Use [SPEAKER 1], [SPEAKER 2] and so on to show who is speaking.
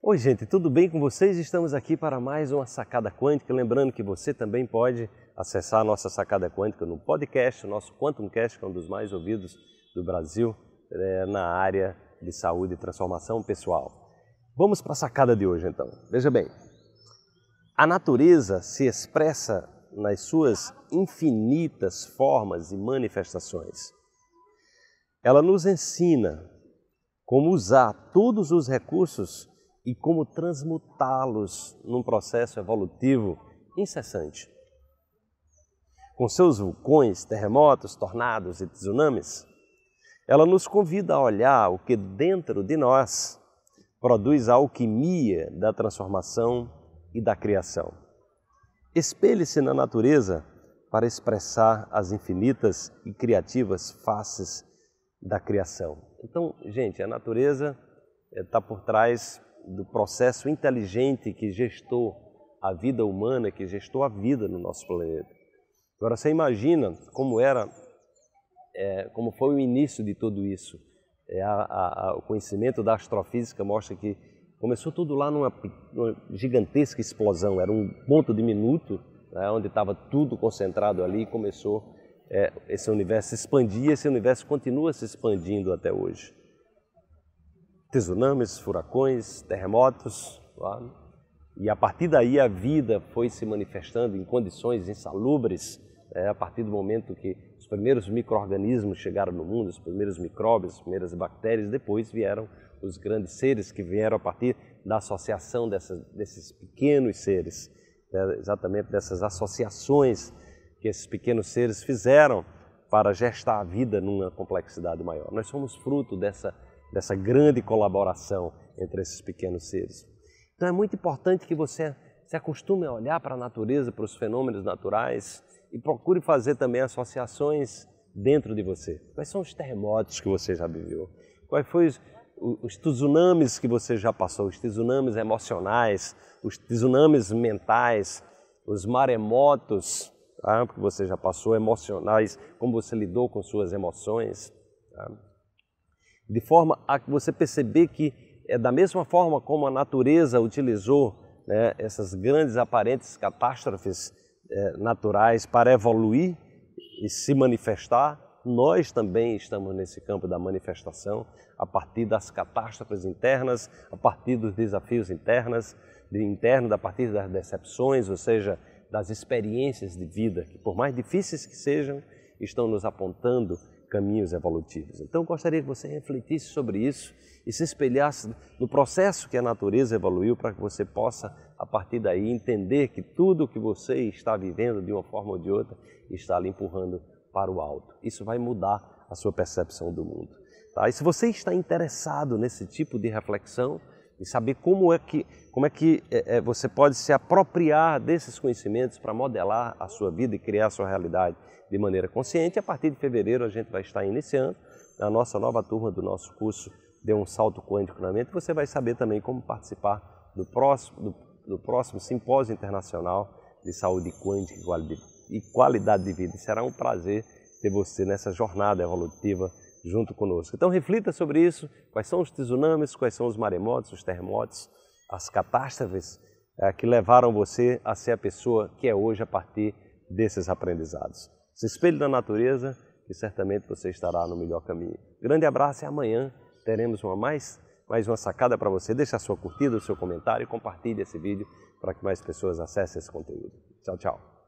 [SPEAKER 1] Oi, gente, tudo bem com vocês? Estamos aqui para mais uma Sacada Quântica. Lembrando que você também pode acessar a nossa Sacada Quântica no podcast, o nosso Quantum Cast, que é um dos mais ouvidos do Brasil é, na área de saúde e transformação pessoal. Vamos para a sacada de hoje, então. Veja bem, a natureza se expressa nas suas infinitas formas e manifestações. Ela nos ensina como usar todos os recursos e como transmutá-los num processo evolutivo incessante. Com seus vulcões, terremotos, tornados e tsunamis, ela nos convida a olhar o que dentro de nós produz a alquimia da transformação e da criação. Espelhe-se na natureza para expressar as infinitas e criativas faces da criação. Então, gente, a natureza está eh, por trás do processo inteligente que gestou a vida humana, que gestou a vida no nosso planeta. Agora você imagina como era, é, como foi o início de tudo isso. É, a, a, o conhecimento da astrofísica mostra que começou tudo lá numa, numa gigantesca explosão. Era um ponto diminuto né, onde estava tudo concentrado ali e começou é, esse universo se expandir. Esse universo continua se expandindo até hoje tsunamis, furacões, terremotos. E a partir daí a vida foi se manifestando em condições insalubres, né, a partir do momento que os primeiros micro-organismos chegaram no mundo, os primeiros micróbios, as primeiras bactérias, depois vieram os grandes seres que vieram a partir da associação dessas, desses pequenos seres, né, exatamente dessas associações que esses pequenos seres fizeram para gestar a vida numa complexidade maior. Nós somos fruto dessa dessa grande colaboração entre esses pequenos seres. Então é muito importante que você se acostume a olhar para a natureza, para os fenômenos naturais e procure fazer também associações dentro de você. Quais são os terremotos que você já viveu? Quais foram os, tsunamis que você já passou? Os tsunamis emocionais, os tsunamis mentais, os maremotos tá? que você já passou emocionais, como você lidou com suas emoções. Tá? de forma a você perceber que é da mesma forma como a natureza utilizou né, essas grandes aparentes catástrofes é, naturais para evoluir e se manifestar, nós também estamos nesse campo da manifestação a partir das catástrofes internas, a partir dos desafios internas de internos, a partir das decepções, ou seja, das experiências de vida que, por mais difíceis que sejam, estão nos apontando caminhos evolutivos. Então, gostaria que você refletisse sobre isso e se espelhasse no processo que a natureza evoluiu para que você possa, a partir daí, entender que tudo o que você está vivendo, de uma forma ou de outra, está lhe empurrando para o alto. Isso vai mudar a sua percepção do mundo. Tá? E se você está interessado nesse tipo de reflexão, e saber como é que, como é que é, é você pode se apropriar desses conhecimentos para modelar a sua vida e criar a sua realidade de maneira consciente. A partir de fevereiro a gente vai estar iniciando a nossa nova turma do nosso curso de um Salto Quântico na Mente. Você vai saber também como participar do próximo, do, do próximo Simpósio Internacional de Saúde Quântica e Qualidade de Vida. E será um prazer ter você nessa jornada evolutiva junto conosco. Então reflita sobre isso, quais são os tsunamis, quais são os maremotos, os terremotos, as catástrofes é, que levaram você a ser a pessoa que é hoje a partir desses aprendizados. Se espelhe na natureza e certamente você estará no melhor caminho. Grande abraço e amanhã teremos uma mais, mais uma sacada para você. Deixe a sua curtida, o seu comentário e compartilhe esse vídeo para que mais pessoas acessem esse conteúdo. Tchau, tchau.